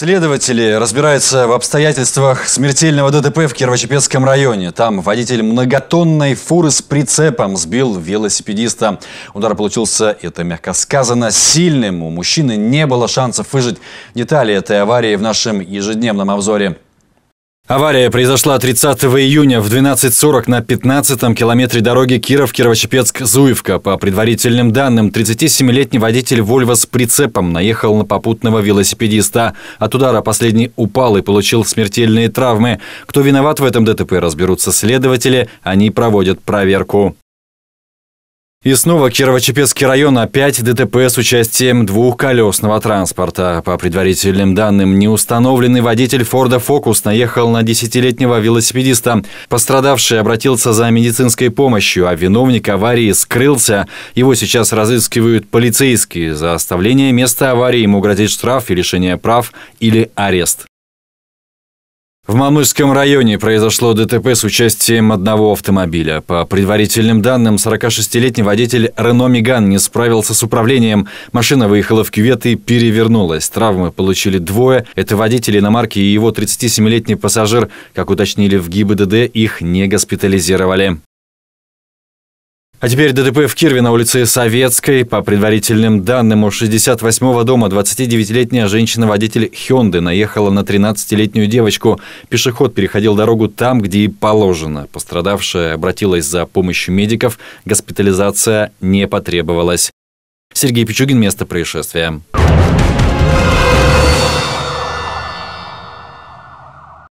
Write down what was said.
Следователи разбираются в обстоятельствах смертельного ДТП в Кирово-Чепецком районе. Там водитель многотонной фуры с прицепом сбил велосипедиста. Удар получился, это мягко сказано, сильным. У мужчины не было шансов выжить. Детали этой аварии в нашем ежедневном обзоре. Авария произошла 30 июня в 12.40 на 15-м километре дороги Киров-Кировочепецк-Зуевка. По предварительным данным, 37-летний водитель Вольва с прицепом наехал на попутного велосипедиста. От удара последний упал и получил смертельные травмы. Кто виноват в этом ДТП, разберутся следователи. Они проводят проверку. И снова Кирово-Чепецкий район опять ДТП с участием двухколесного транспорта. По предварительным данным, неустановленный водитель Форда Фокус наехал на десятилетнего велосипедиста. Пострадавший обратился за медицинской помощью, а виновник аварии скрылся. Его сейчас разыскивают полицейские. За оставление места аварии ему грозит штраф и лишение прав или арест. В Мамышском районе произошло ДТП с участием одного автомобиля. По предварительным данным, 46-летний водитель Рено Миган не справился с управлением. Машина выехала в кювет и перевернулась. Травмы получили двое. Это водитель иномарки и его 37-летний пассажир. Как уточнили в ГИБДД, их не госпитализировали. А теперь ДТП в Кирве на улице Советской. По предварительным данным, у 68-го дома 29-летняя женщина-водитель Хёнды наехала на 13-летнюю девочку. Пешеход переходил дорогу там, где и положено. Пострадавшая обратилась за помощью медиков. Госпитализация не потребовалась. Сергей Пичугин, место происшествия.